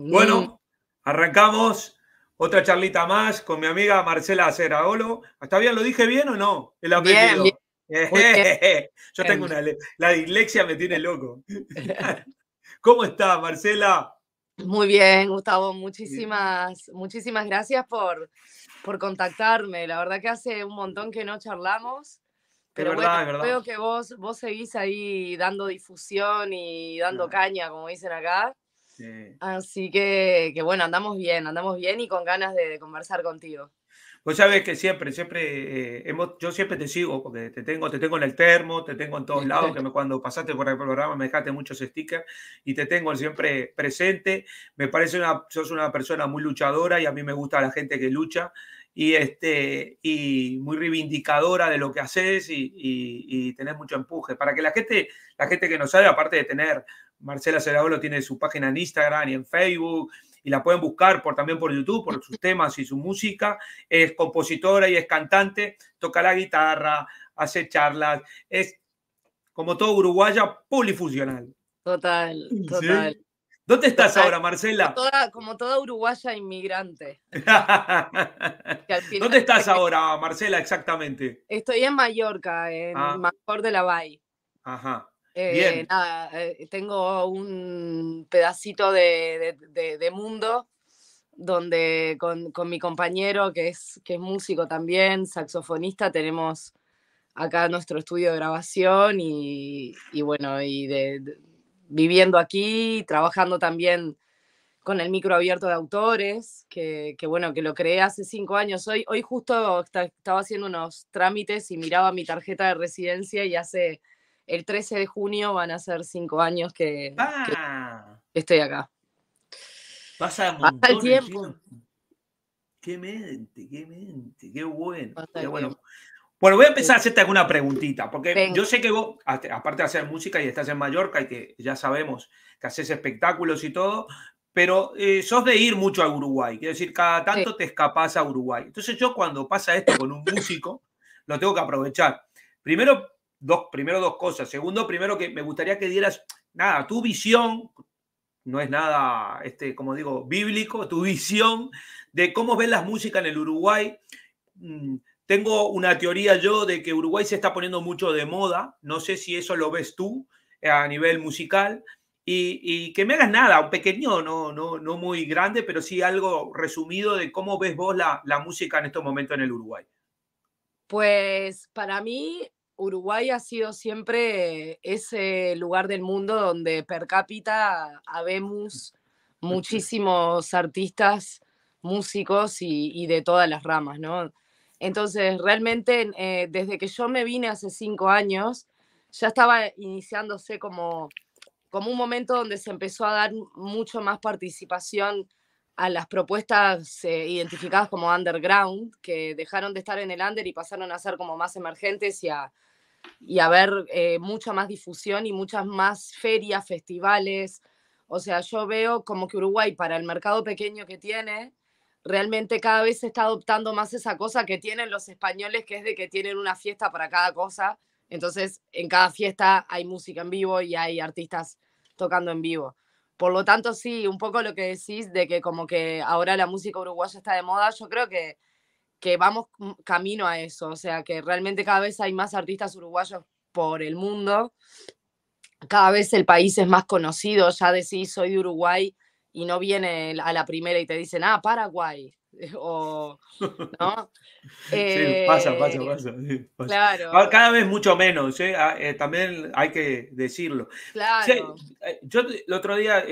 Bueno, arrancamos otra charlita más con mi amiga Marcela Ceraolo. ¿Está bien? ¿Lo dije bien o no? El apellido. Bien, Yo tengo una. La dislexia me tiene loco. ¿Cómo está, Marcela? Muy bien, Gustavo. Muchísimas, muchísimas gracias por, por contactarme. La verdad que hace un montón que no charlamos. Pero verdad, veo que vos, vos seguís ahí dando difusión y dando caña, como dicen acá. Así que, que, bueno, andamos bien, andamos bien y con ganas de, conversar contigo. Pues sabes que siempre, siempre, eh, hemos, yo siempre te sigo, porque te tengo, te tengo en el termo, te tengo en todos lados, que cuando pasaste por el programa me dejaste muchos stickers y te tengo siempre presente. Me parece una, sos una persona muy luchadora y a mí me gusta la gente que lucha y, este, y muy reivindicadora de lo que haces y, y, y tenés mucho empuje. Para que la gente, la gente que nos sabe, aparte de tener Marcela Cerabolo tiene su página en Instagram y en Facebook y la pueden buscar por, también por YouTube, por sus temas y su música. Es compositora y es cantante, toca la guitarra, hace charlas, es como todo uruguaya, polifuncional. Total, total. ¿Dónde estás ahora, Marcela? Como toda, uruguaya inmigrante. ¿Dónde estás ahora, Marcela, exactamente? Estoy en Mallorca, en el ah. de la Valle. Ajá. Eh, eh, tengo un pedacito de, mundo donde con, mi compañero, que es, que músico también, saxofonista, tenemos acá nuestro estudio de grabación y, bueno, y viviendo aquí, trabajando también con el micro abierto de autores, que, que, bueno, que lo creé hace cinco años. Hoy, hoy justo estaba haciendo unos trámites y miraba mi tarjeta de residencia y hace el 13 de junio van a ser cinco años que, ah. estoy acá. Pasa, a el tiempo. Qué mente, qué mente, qué bueno. bueno. voy a empezar a hacerte alguna preguntita, porque yo sé que vos, aparte de hacer música y estás en Mallorca y que ya sabemos que haces espectáculos y todo, pero eh, sos de ir mucho a Uruguay, quiero decir, cada tanto te escapas a Uruguay. Entonces yo cuando pasa esto con un músico, lo tengo que aprovechar. Primero Dos, primero dos cosas. Segundo, primero que me gustaría que dieras, nada, tu visión, no es nada, este, como digo, bíblico, tu visión de cómo ves las músicas en el Uruguay. Mm, tengo una teoría yo de que Uruguay se está poniendo mucho de moda. No sé si eso lo ves tú eh, a nivel musical. Y, que me hagas nada, un pequeño, no, no, no muy grande, pero sí algo resumido de cómo ves vos la, la música en estos momentos en el Uruguay. Pues para mí Uruguay ha sido siempre ese lugar del mundo donde per cápita habemos muchísimos artistas, músicos y, de todas las ramas, ¿no? Entonces, realmente, eh, desde que yo me vine hace cinco años, ya estaba iniciándose como, como un momento donde se empezó a dar mucho más participación a las propuestas eh, identificadas como underground, que dejaron de estar en el under y pasaron a ser como más emergentes y a, y a ver eh, mucha más difusión y muchas más ferias, festivales. O sea, yo veo como que Uruguay, para el mercado pequeño que tiene, realmente cada vez se está adoptando más esa cosa que tienen los españoles, que es de que tienen una fiesta para cada cosa. Entonces, en cada fiesta hay música en vivo y hay artistas tocando en vivo. Por lo tanto, sí, un poco lo que decís de que como que ahora la música uruguaya está de moda, yo creo que, que vamos camino a eso, o sea, que realmente cada vez hay más artistas uruguayos por el mundo, cada vez el país es más conocido, ya decís soy de Uruguay y no viene a la primera y te dicen, ah, Paraguay, o, ¿no? pasa, pasa, eh, pasa, Claro. Cada vez mucho menos, ¿eh? Ah, eh, también hay que decirlo. Claro. yo el otro día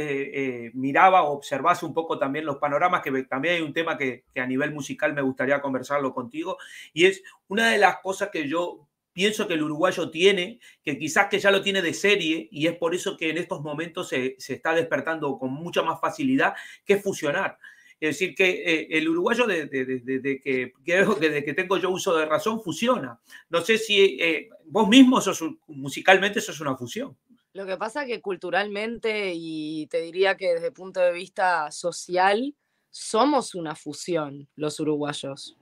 miraba o un poco también los panoramas, que también hay un tema que, a nivel musical me gustaría conversarlo contigo, y es una de las cosas que yo pienso que el uruguayo tiene, que quizás que ya lo tiene de serie y es por eso que en estos momentos se, se está despertando con mucha más facilidad, que fusionar. Es decir, que eh, el uruguayo de, que, desde que tengo yo uso de razón fusiona. No sé si eh, vos mismo sos musicalmente sos una fusión. Lo que pasa es que culturalmente y te diría que desde el punto de vista social somos una fusión los uruguayos.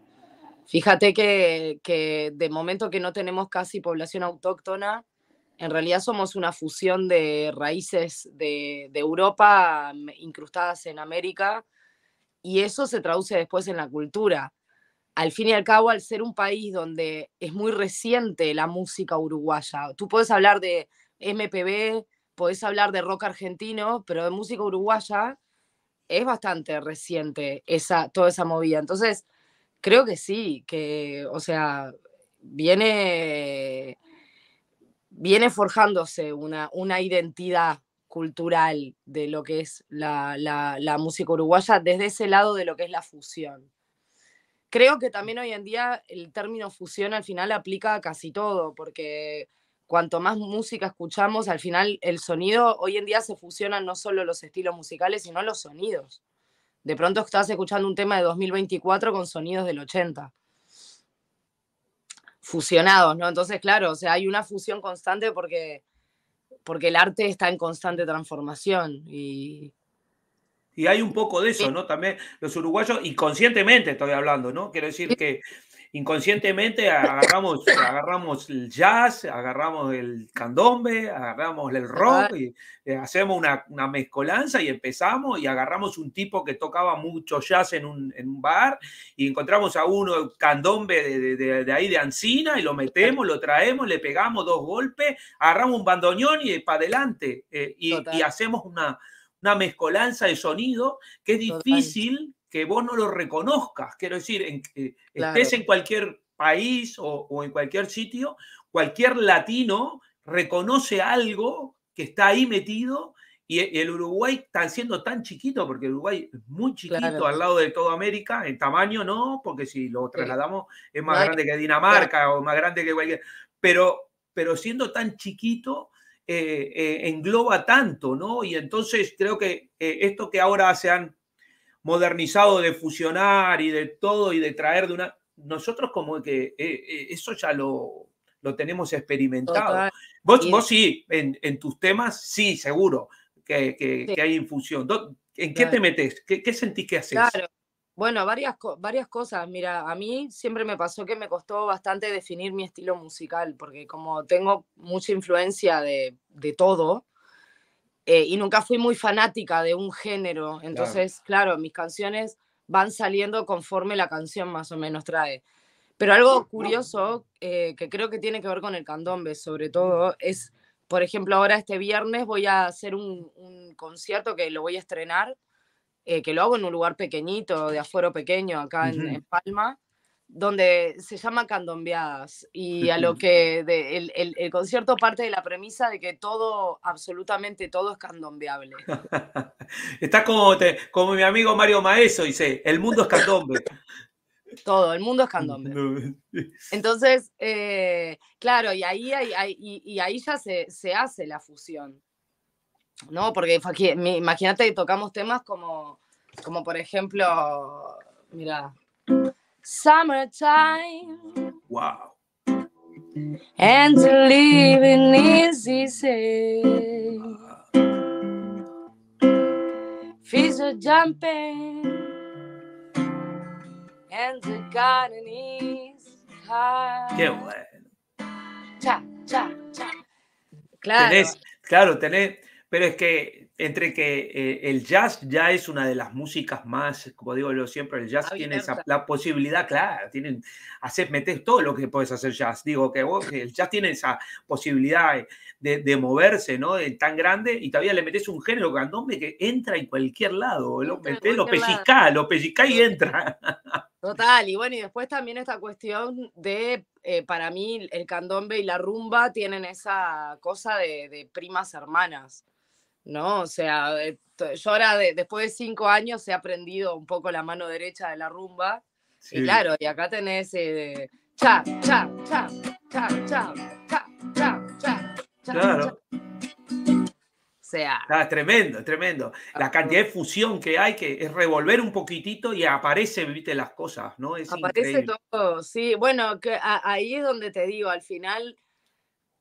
Fíjate que, de momento que no tenemos casi población autóctona, en realidad somos una fusión de raíces de, de Europa incrustadas en América y eso se traduce después en la cultura. Al fin y al cabo, al ser un país donde es muy reciente la música uruguaya, tú puedes hablar de MPB, puedes hablar de rock argentino, pero de música uruguaya es bastante reciente esa, toda esa movida. Entonces, creo que sí, que, o sea, viene, viene forjándose una, una identidad cultural de lo que es la, música uruguaya desde ese lado de lo que es la fusión. Creo que también hoy en día el término fusión al final aplica a casi todo, porque cuanto más música escuchamos, al final el sonido, hoy en día se fusionan no solo los estilos musicales, sino los sonidos. De pronto estás escuchando un tema de 2024 con sonidos del 80 fusionados, ¿no? Entonces, claro, o sea, hay una fusión constante porque porque el arte está en constante transformación y... Y hay un poco de eso, ¿no? También los uruguayos, inconscientemente estoy hablando, ¿no? Quiero decir que inconscientemente agarramos, agarramos el jazz, agarramos el candombe, agarramos el rock, y, eh, hacemos una, mezcolanza y empezamos y agarramos un tipo que tocaba mucho jazz en un, en un bar y encontramos a uno candombe de, ahí de Ancina y lo metemos, lo traemos, le pegamos dos golpes, agarramos un bandoneón y para adelante eh, y, hacemos una una mezcolanza de sonido que es difícil que vos no lo reconozcas. Quiero decir, eh, estés en cualquier país o, en cualquier sitio, cualquier latino reconoce algo que está ahí metido y el Uruguay está siendo tan chiquito, porque Uruguay es muy chiquito al lado de toda América, en tamaño no, porque si lo trasladamos es más grande que Dinamarca o más grande que cualquier, pero, pero siendo tan chiquito eh, eh, engloba tanto, ¿no? Y entonces creo que esto que ahora se han modernizado de fusionar y de todo y de traer de una... Nosotros como que eh, eh, eso ya lo, lo tenemos experimentado. Vos, vos sí, en, tus temas sí, seguro que, que, hay infusión. ¿En qué te metes? ¿Qué, ¿Qué, sentís que haces? Claro. Bueno, varias, varias cosas. Mira, a mí siempre me pasó que me costó bastante definir mi estilo musical, porque como tengo mucha influencia de, de todo, eh, y nunca fui muy fanática de un género. Entonces, claro. mis canciones van saliendo conforme la canción más o menos trae. Pero algo curioso eh, que creo que tiene que ver con el candombe, sobre todo, es, por ejemplo, ahora este viernes voy a hacer un, concierto que lo voy a estrenar, eh, que lo hago en un lugar pequeñito, de aforo pequeño, acá en Palma donde se llama Candombeadas y a lo que el, concierto parte de la premisa de que todo, absolutamente todo es candombeable. Estás como, como mi amigo Mario Maeso, dice, el mundo es candombe. Todo, el mundo es candombe. Entonces, eh, claro, y ahí, y, ahí ya se, hace la fusión, ¿no? Porque imagínate que tocamos temas como, como por ejemplo, mira... summertime. Wow. And living is easy. Ah. Fish are jumping, and the garden is high. Qué bueno. Cha, cha, cha. Claro. Tenés, claro, tenés, pero es que entre que eh, el jazz ya es una de las músicas más, como digo yo siempre, el jazz tiene esa, la posibilidad, claro, tienen, hacer, metes todo lo que puedes hacer jazz. Digo que vos, el jazz tiene esa posibilidad de, moverse, ¿no? De, tan grande y todavía le metes un género candombe que entra en cualquier lado, lo pellizca lo pellizcás, y entra. Total, y bueno, y después también esta cuestión de, eh, para mí, el candombe y la rumba tienen esa cosa de, de primas hermanas. ¿no? O sea, eh, yo ahora después de cinco años he aprendido un poco la mano derecha de la rumba. Y claro, y acá tenés eh, cha, cha, cha, cha, cha, cha, cha, cha, cha. Claro. Cha. O sea. Ah, tremendo, tremendo. Ah, la cantidad de fusión que hay, que es revolver un poquitito y aparece, viste, las cosas, ¿no? Es aparece todo, sí. Bueno, que ahí es donde te digo, al final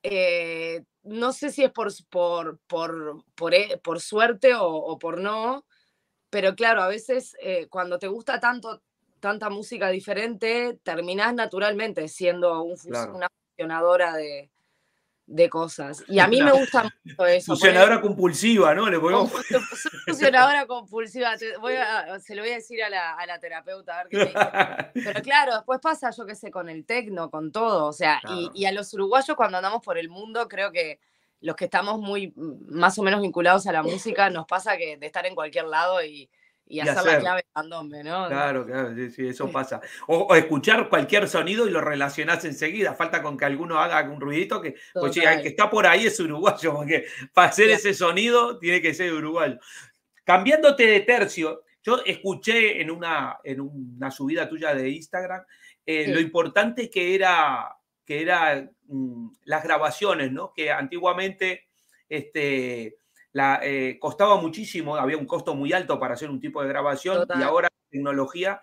eh, no sé si es por, por, por, por, e, suerte o, por no, pero claro, a veces eh, cuando te gusta tanto, tanta música diferente, terminás naturalmente siendo una funcionadora de, de cosas. Y a mí me gusta mucho eso. Fusionadora compulsiva, ¿no? Le funcionadora compulsiva. se lo voy a decir a la, terapeuta, Pero claro, después pasa, yo qué sé, con el tecno, con todo. O sea, y, y, a los uruguayos cuando andamos por el mundo, creo que los que estamos muy más o menos vinculados a la música, nos pasa que de estar en cualquier lado y y, hacer, la clave ¿no? Claro, claro, sí, eso pasa. O, escuchar cualquier sonido y lo relacionás enseguida. Falta con que alguno haga un ruidito que, pues, el que está por ahí es uruguayo, porque para hacer ese sonido tiene que ser uruguayo. Cambiándote de tercio, yo escuché en una, en una subida tuya de Instagram eh, lo importante que era que eran mm, las grabaciones, ¿no? Que antiguamente este, eh, costaba muchísimo, había un costo muy alto para hacer un tipo de grabación y ahora tecnología,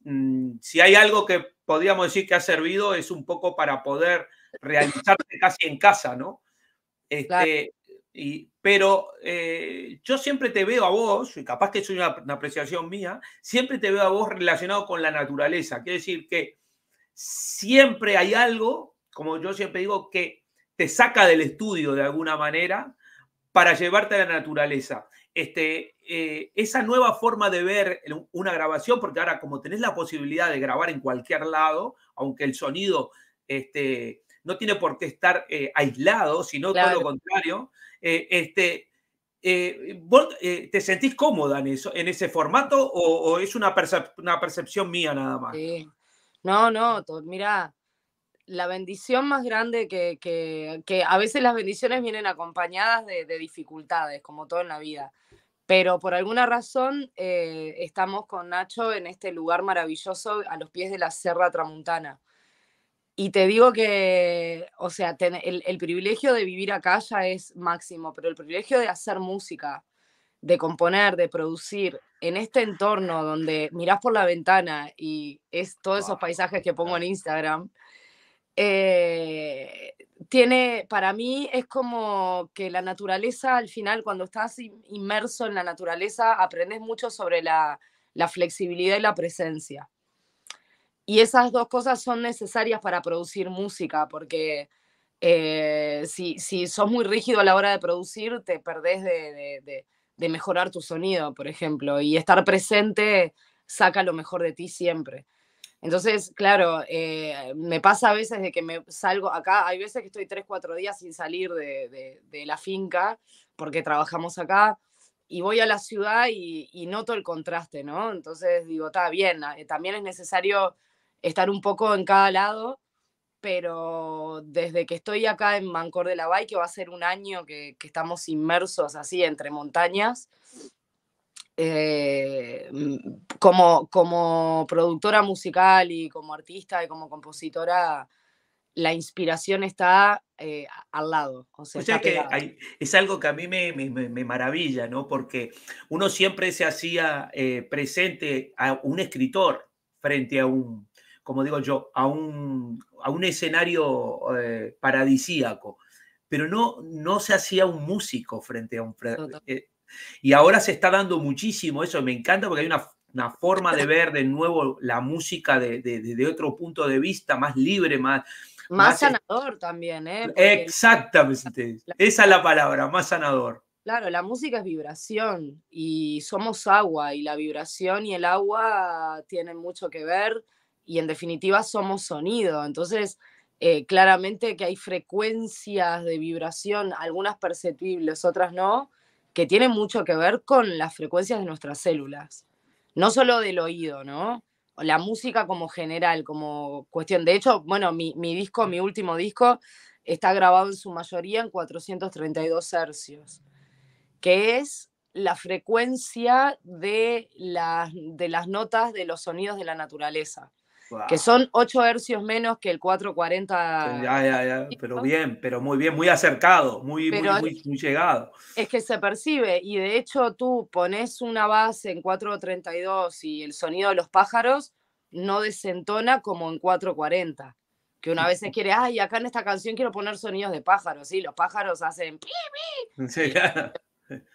mm, si hay algo que podríamos decir que ha servido es un poco para poder realizarte casi en casa, ¿no? Este, pero eh, yo siempre te veo a vos, y capaz que es una, una, apreciación mía, siempre te veo a vos relacionado con la naturaleza. Quiere decir que siempre hay algo, como yo siempre digo, que te saca del estudio de alguna manera para llevarte a la naturaleza. Este, eh, esa nueva forma de ver una grabación, porque ahora como tenés la posibilidad de grabar en cualquier lado, aunque el sonido este, no tiene por qué estar eh, aislado, sino todo lo contrario, eh, este, ¿te sentís cómoda en, eso, en ese formato o, es una, percepción mía nada más? No, no, mira, la bendición más grande que, a veces las bendiciones vienen acompañadas de, dificultades, como todo en la vida. Pero por alguna razón eh, estamos con Nacho en este lugar maravilloso a los pies de la Sierra Tramuntana. Y te digo que, o sea, el, el privilegio de vivir acá ya es máximo, pero el privilegio de hacer música, de componer, de producir en este entorno donde mirás por la ventana y es todos esos paisajes que pongo en Instagram, eh, tiene, para mí es como que la naturaleza, al final, cuando estás inmerso en la naturaleza, aprendes mucho sobre la, flexibilidad y la presencia. Y esas dos cosas son necesarias para producir música, porque eh, si, si, sos muy rígido a la hora de producir, te perdés de mejorar tu sonido, por ejemplo, y estar presente saca lo mejor de ti siempre. Entonces, claro, eh, me pasa a veces de que me salgo acá, hay veces que estoy tres, cuatro días sin salir de, la finca porque trabajamos acá y voy a la ciudad y, noto el contraste, ¿no? Entonces digo, está bien, ah, eh, también es necesario estar un poco en cada lado, pero desde que estoy acá en Mancor de la Bay, que va a ser un año que estamos inmersos así entre montañas, eh, mm, como, como productora musical y como artista y como compositora, la inspiración está eh, al lado. O sea, que es algo que a mí me, me, me, maravilla, ¿no? Porque uno siempre se hacía eh, presente a un escritor frente a un, como digo yo, a un, a un escenario paradisíaco, pero no, no se hacía un músico frente a un... Y ahora se está dando muchísimo eso, me encanta porque hay una, forma de ver de nuevo la música desde otro punto de vista, más libre, más... Más, eh, sanador también, ¿eh? Exactamente, esa es la palabra, más sanador. Claro, la música es vibración y somos agua y la vibración y el agua tienen mucho que ver y en definitiva somos sonido. Entonces, eh, claramente que hay frecuencias de vibración, algunas perceptibles, otras no, que tiene mucho que ver con las frecuencias de nuestras células, no solo del oído, ¿no? La música como general, como cuestión. De hecho, bueno, mi, disco, mi último disco, está grabado en su mayoría en 432 hercios, que es la frecuencia de, de las notas de los sonidos de la naturaleza. Que son 8 hercios menos que el 440. Ya, ya, ya. Pero bien, pero muy bien, muy acercado, muy, muy, llegado. Es que se percibe. Y de hecho, tú pones una base en 432 y el sonido de los pájaros no desentona como en 440. Que una vez se quiere, ay, acá en esta canción quiero poner sonidos de pájaros. Sí, los pájaros hacen.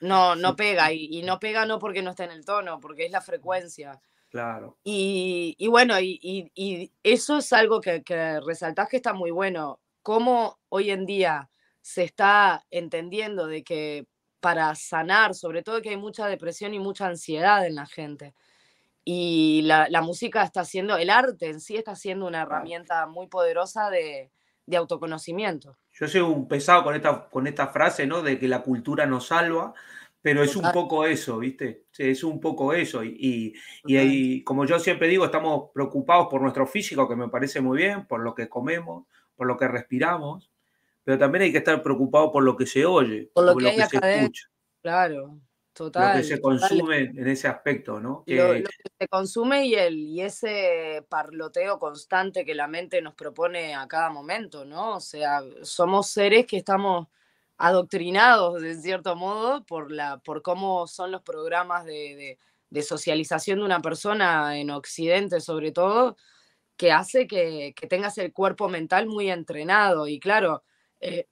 No, no pega. Y, y no pega no porque no está en el tono, porque es la frecuencia. Claro. Y, bueno, y, eso es algo que, que resaltás que está muy bueno. Cómo hoy en día se está entendiendo de que para sanar, sobre todo que hay mucha depresión y mucha ansiedad en la gente. Y la, música está siendo, el arte en sí está siendo una herramienta muy poderosa de, autoconocimiento. Yo soy un pesado con esta, con esta frase, ¿no? De que la cultura nos salva, pero es un poco eso, ¿viste? Es un poco eso. Y, y, y ahí, como yo siempre digo, estamos preocupados por nuestro físico, que me parece muy bien, por lo que comemos, por lo que respiramos, pero también hay que estar preocupado por lo que se oye, por lo, que, se escucha. Claro, total. Lo que se consume en ese aspecto, ¿no? Eh, lo, que se consume y, el, y ese parloteo constante que la mente nos propone a cada momento, ¿no? O sea, somos seres que estamos adoctrinados, de cierto modo, por, la, por cómo son los programas de, socialización de una persona en Occidente, sobre todo, que hace que, tengas el cuerpo mental muy entrenado. Y claro, eh,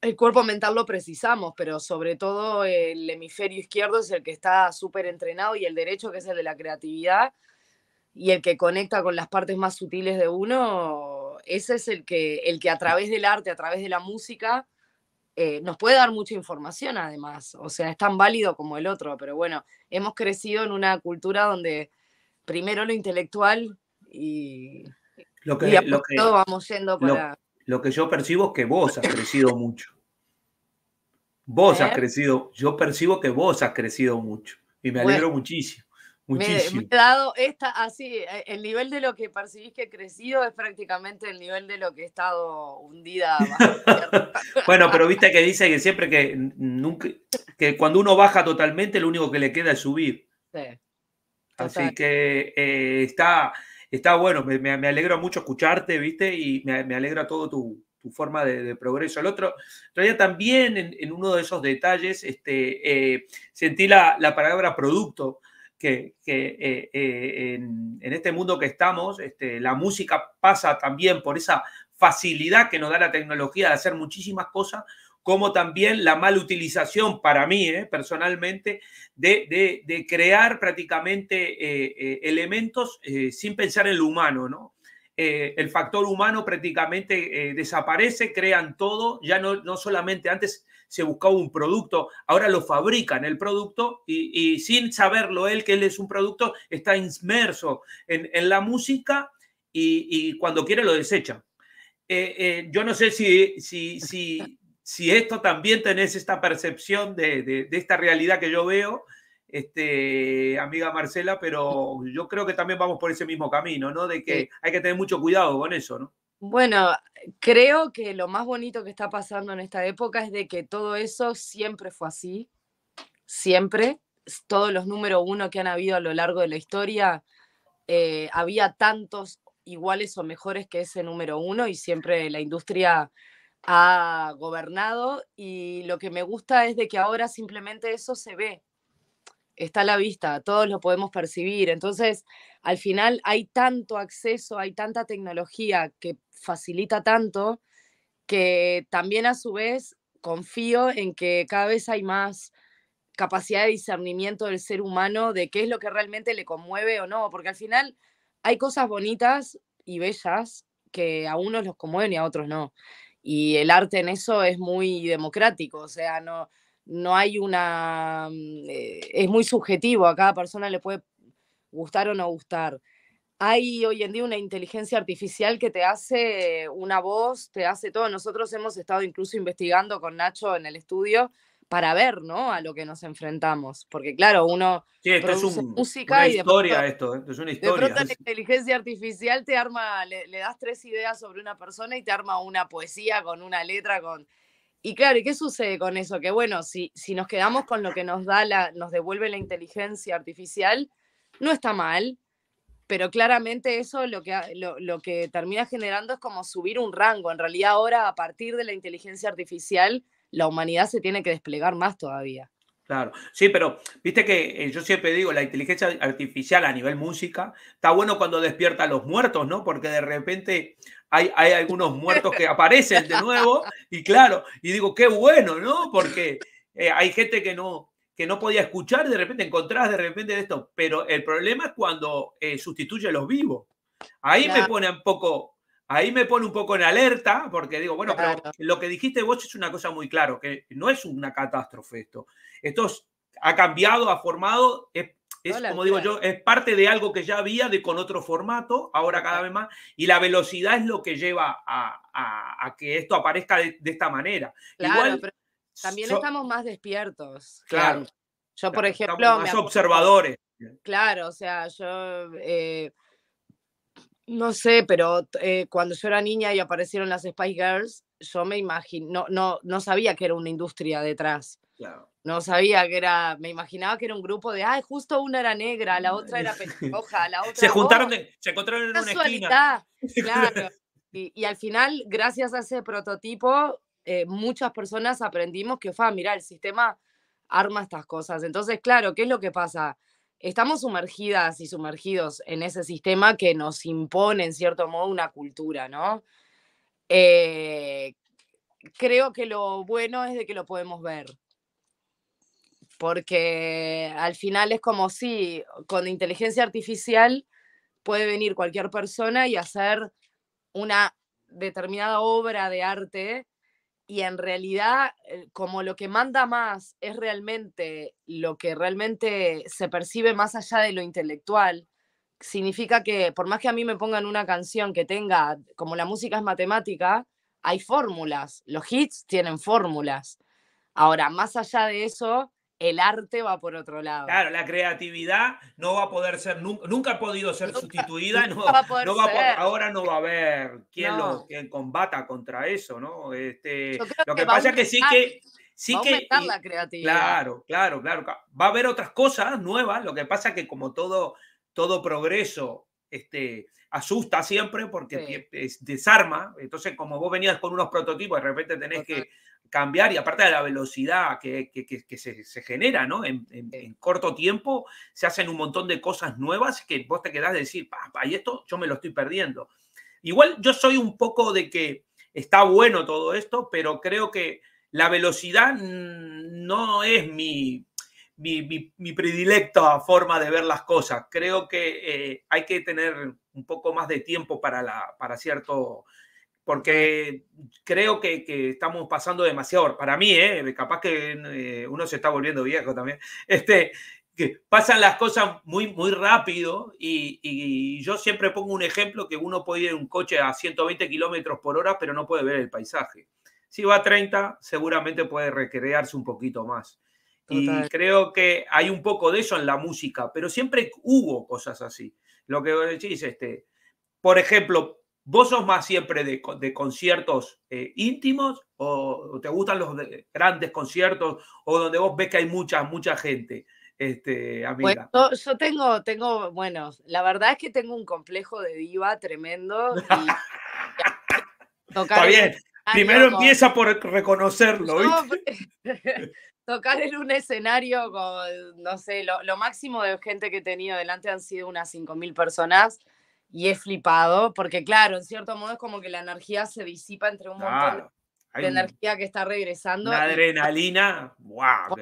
el cuerpo mental lo precisamos, pero sobre todo el hemisferio izquierdo es el que está súper entrenado y el derecho, que es el de la creatividad y el que conecta con las partes más sutiles de uno, ese es el que, el que a través del arte, a través de la música, eh, nos puede dar mucha información además, o sea, es tan válido como el otro, pero bueno, hemos crecido en una cultura donde primero lo intelectual y, lo que, vamos yendo para... Lo, que yo percibo es que vos has crecido mucho. Vos has ¿Eh? crecido, yo percibo que vos has crecido mucho y me alegro muchísimo. Muchísimo. Me, he dado esta, así, eh, el nivel de lo que percibís que he crecido es prácticamente el nivel de lo que he estado hundida. bueno, pero viste que dice que siempre que, nunca, que cuando uno baja totalmente, lo único que le queda es subir. Sí. Así que eh, está, está bueno, me, me, alegra mucho escucharte, viste, y me, me alegra todo tu, forma de, progreso. El otro, todavía también en, uno de esos detalles, este, eh, sentí la, la, palabra producto que, eh, eh, en, este mundo que estamos, este, la música pasa también por esa facilidad que nos da la tecnología de hacer muchísimas cosas, como también la mala utilización para mí, eh, personalmente, de, crear prácticamente elementos sin pensar en lo humano, ¿no? el factor humano prácticamente desaparece, crean todo, ya no, no solamente antes se buscaba un producto, ahora lo fabrican el producto y, sin saberlo él que él es un producto, está inmerso en, la música y, cuando quiere lo desecha. Eh, eh, yo no sé si, si, si, si, esto también tenés esta percepción de, esta realidad que yo veo, este, amiga Marcela, pero yo creo que también vamos por ese mismo camino, ¿no? De que hay que tener mucho cuidado con eso, ¿no? Bueno, creo que lo más bonito que está pasando en esta época es de que todo eso siempre fue así, siempre. Todos los número uno que han habido a lo largo de la historia, eh, había tantos iguales o mejores que ese número uno y siempre la industria ha gobernado y lo que me gusta es de que ahora simplemente eso se ve, está a la vista, todos lo podemos percibir. Entonces, al final hay tanto acceso, hay tanta tecnología que facilita tanto, que también a su vez confío en que cada vez hay más capacidad de discernimiento del ser humano de qué es lo que realmente le conmueve o no, porque al final hay cosas bonitas y bellas que a unos los conmueven y a otros no. Y el arte en eso es muy democrático, o sea, no, no hay una, mm, eh, es muy subjetivo, a cada persona le puede gustar o no gustar. Hay hoy en día una inteligencia artificial que te hace una voz, te hace todo. Nosotros hemos estado incluso investigando con Nacho en el estudio para ver, ¿no? A lo que nos enfrentamos. Porque claro, uno sí, es música una historia esto, es una historia. De pronto la inteligencia artificial te arma, le, das tres ideas sobre una persona y te arma una poesía con una letra, con... Y claro, ¿y qué sucede con eso? Que bueno, si, si nos quedamos con lo que nos da la, nos devuelve la inteligencia artificial, no está mal, pero claramente eso lo que, lo, que termina generando es como subir un rango. En realidad ahora, a partir de la inteligencia artificial, la humanidad se tiene que desplegar más todavía. Claro, sí, pero viste que eh, yo siempre digo, la inteligencia artificial a nivel música está bueno cuando despierta a los muertos, ¿no? Porque de repente hay, algunos muertos que aparecen de nuevo y claro, y digo, qué bueno, ¿no? Porque eh, hay gente que no, que no podía escuchar, y de repente encontrás de repente esto, pero el problema es cuando eh, sustituye a los vivos. Ahí me pone un poco, ahí me pone un poco en alerta, porque digo, bueno, pero lo que dijiste vos es una cosa muy clara, que no es una catástrofe esto. Esto ha cambiado, ha formado, es, como digo yo, es parte de algo que ya había de con otro formato, ahora cada vez más, y la velocidad es lo que lleva a, que esto aparezca de, esta manera. Claro, también estamos más despiertos. Claro. Yo, por ejemplo... Más observadores. Claro, o sea, yo... Eh, no sé, pero eh, cuando yo era niña y aparecieron las Spice Girls, yo me imagino, no, no sabía que era una industria detrás. No sabía que era, me imaginaba que era un grupo de, ay, justo una era negra, la mm, otra era pelirroja, la otra. se oh". juntaron, se encontraron en una esquina. Claro. Y, al final, gracias a ese prototipo, eh, muchas personas aprendimos que, fa, mira, el sistema arma estas cosas. Entonces, claro, ¿qué es lo que pasa? Estamos sumergidas y sumergidos en ese sistema que nos impone, en cierto modo, una cultura, ¿no? Eh, creo que lo bueno es de que lo podemos ver. Porque al final es como si con inteligencia artificial puede venir cualquier persona y hacer una determinada obra de arte y en realidad eh, como lo que manda más es realmente lo que realmente se percibe más allá de lo intelectual, significa que por más que a mí me pongan una canción que tenga, como la música es matemática, hay fórmulas, los hits tienen fórmulas. Ahora, más allá de eso, el arte va por otro lado. Claro, la creatividad no va a poder ser, nunca, ha podido ser sustituida, va ahora no va a haber quien, lo, combata contra eso, ¿no? Este, lo que, pasa es que sí que... Sí va a que, eh, la creatividad. Claro, claro, claro. Va a haber otras cosas nuevas, lo que pasa que como todo todo progreso este, asusta siempre porque desarma. Entonces, como vos venías con unos prototipos, de repente tenés que cambiar y aparte de la velocidad que, se, genera, ¿no? En, corto tiempo se hacen un montón de cosas nuevas que vos te quedás de decir, papá, y esto yo me lo estoy perdiendo. Igual yo soy un poco de que está bueno todo esto, pero creo que la velocidad no es mi, mi, mi, mi, predilecta forma de ver las cosas. Creo que eh, hay que tener un poco más de tiempo para, la, para cierto, porque creo que, estamos pasando demasiado, para mí, eh, capaz que eh, uno se está volviendo viejo también, este, que pasan las cosas muy, muy rápido y, y, yo siempre pongo un ejemplo que uno puede ir en un coche a 120 kilómetros por hora, pero no puede ver el paisaje. Si va a 30, seguramente puede recrearse un poquito más y creo que hay un poco de eso en la música, pero siempre hubo cosas así. Lo que decís, este, por ejemplo, ¿vos sos más siempre de, conciertos eh, íntimos o te gustan los grandes conciertos o donde vos ves que hay mucha, mucha gente? Este, Bueno, yo tengo, tengo, bueno, la verdad es que tengo un complejo de diva tremendo. Está bien, Primero empieza por reconocerlo. Pues, tocar en un escenario con, no sé, lo, lo, máximo de gente que he tenido delante han sido unas 5.000 personas y he flipado, porque claro, en cierto modo es como que la energía se disipa entre un montón de energía que está regresando. La adrenalina, wow.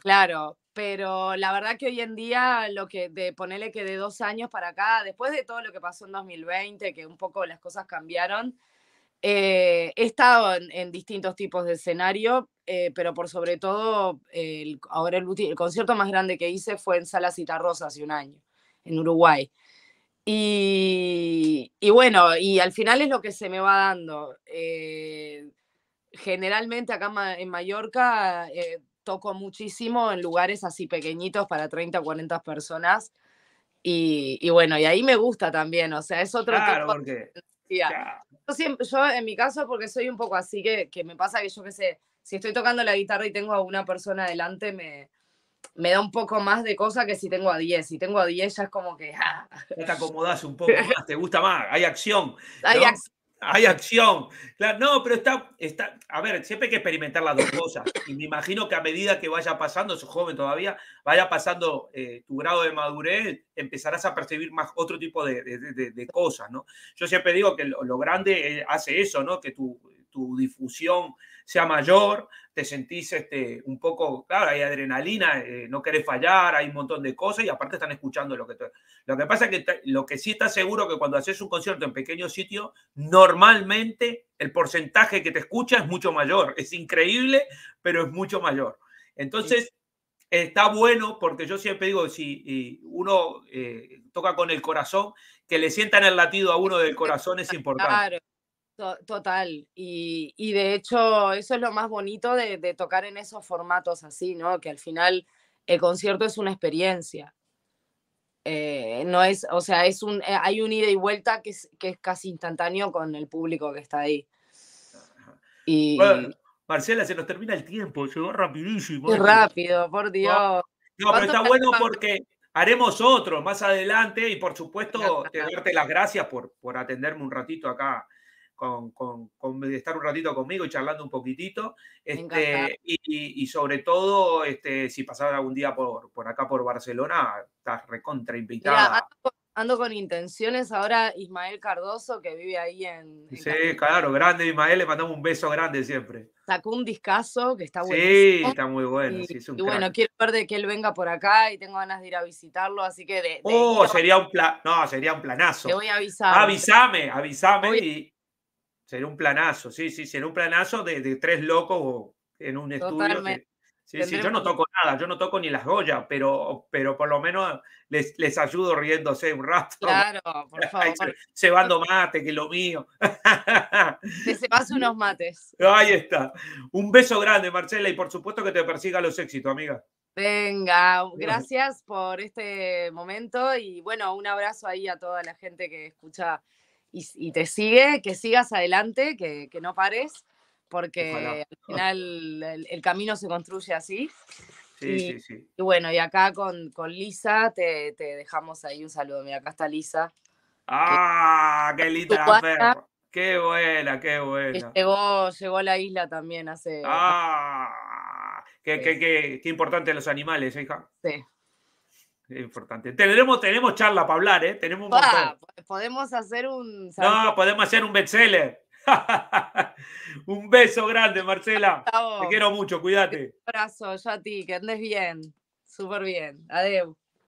claro, pero la verdad que hoy en día lo que de ponerle que de dos años para acá, después de todo lo que pasó en 2020, que un poco las cosas cambiaron, eh, he estado en, en, distintos tipos de escenario eh, pero por sobre todo, el, ahora el, concierto más grande que hice fue en Sala Citarrosa hace un año, en Uruguay. Y, bueno, y al final es lo que se me va dando. Eh, generalmente acá en Mallorca eh, toco muchísimo en lugares así pequeñitos para 30, o 40 personas. Y, bueno, y ahí me gusta también, o sea, es otro claro, porque, Yo, siempre, yo en mi caso, porque soy un poco así, que, que me pasa que yo qué sé, si estoy tocando la guitarra y tengo a una persona adelante me, me da un poco más de cosa que si tengo a 10. Si tengo a 10 ya es como que... Ah. te acomodás un poco más, te gusta más, hay acción. Hay acción. Hay acción. Claro, no, pero está, está. A ver, siempre hay que experimentar las dos cosas. Y me imagino que a medida que vaya pasando, sos joven todavía, vaya pasando eh, tu grado de madurez, empezarás a percibir más otro tipo de, cosas, ¿no? Yo siempre digo que lo, grande eh, hace eso, ¿no? Que tu, tu difusión sea mayor, te sentís este, un poco, claro, hay adrenalina, eh, no querés fallar, hay un montón de cosas y aparte están escuchando lo que te, Lo que pasa es que lo que sí está seguro que cuando haces un concierto en pequeño sitio, normalmente el porcentaje que te escucha es mucho mayor, es increíble, pero es mucho mayor. Entonces... está bueno porque yo siempre digo, si uno eh, toca con el corazón, que le sientan el latido a uno del corazón es importante. Claro, Total, y, de hecho eso es lo más bonito de, tocar en esos formatos así, ¿no? Que al final el concierto es una experiencia. Eh, no es, o sea, es un, eh, hay un ida y vuelta que es, que es casi instantáneo con el público que está ahí. Y, bueno, Marcela, se nos termina el tiempo, llegó rapidísimo. ¿eh? Rápido, por Dios. No, pero está bueno porque haremos otro más adelante y por supuesto te darte las gracias por, por atenderme un ratito acá con, estar un ratito conmigo y charlando un poquitito. Este, y, sobre todo, este, si pasas algún día por, por acá, por Barcelona, estás recontra invitada. Mira, ando, con intenciones ahora Ismael Cardoso, que vive ahí en... sí, claro, grande Ismael, le mandamos un beso grande siempre. Sacó un discazo que está bueno. Sí, está muy bueno. Y, bueno, quiero ver de que él venga por acá y tengo ganas de ir a visitarlo, así que... De, oh, sería un plan... No, sería un planazo. Te voy a avisar. Avísame, avísame y Sería un planazo, sí, sí, sería un planazo de, tres locos en un estudio. Sí, sí, yo no toco nada, yo no toco ni las joyas, pero, pero por lo menos les, les ayudo riéndose un rato. Claro, por favor. cebando mate, que es lo mío. Te pase unos mates. Ahí está. Un beso grande, Marcela, y por supuesto que te persiga los éxitos, amiga. Venga, gracias por este momento y bueno, un abrazo ahí a toda la gente que escucha y, te sigue, que sigas adelante, que, no pares, porque al final el, camino se construye así. Sí, sí, sí. Y bueno, y acá con, Lisa te, dejamos ahí un saludo. Mira, acá está Lisa. ¡Ah! ¡Qué linda ¡Qué buena, qué buena! llegó, a la isla también hace. ¡Ah! Qué, qué importante los animales, hija. Sí, es importante. Tenemos, tenemos charla para hablar, ¿eh? Tenemos un podemos hacer un... No, podemos hacer un bestseller. un beso grande, Marcela. Te quiero mucho, cuídate. Un abrazo, yo a ti, que andes bien. Súper bien. Adiós.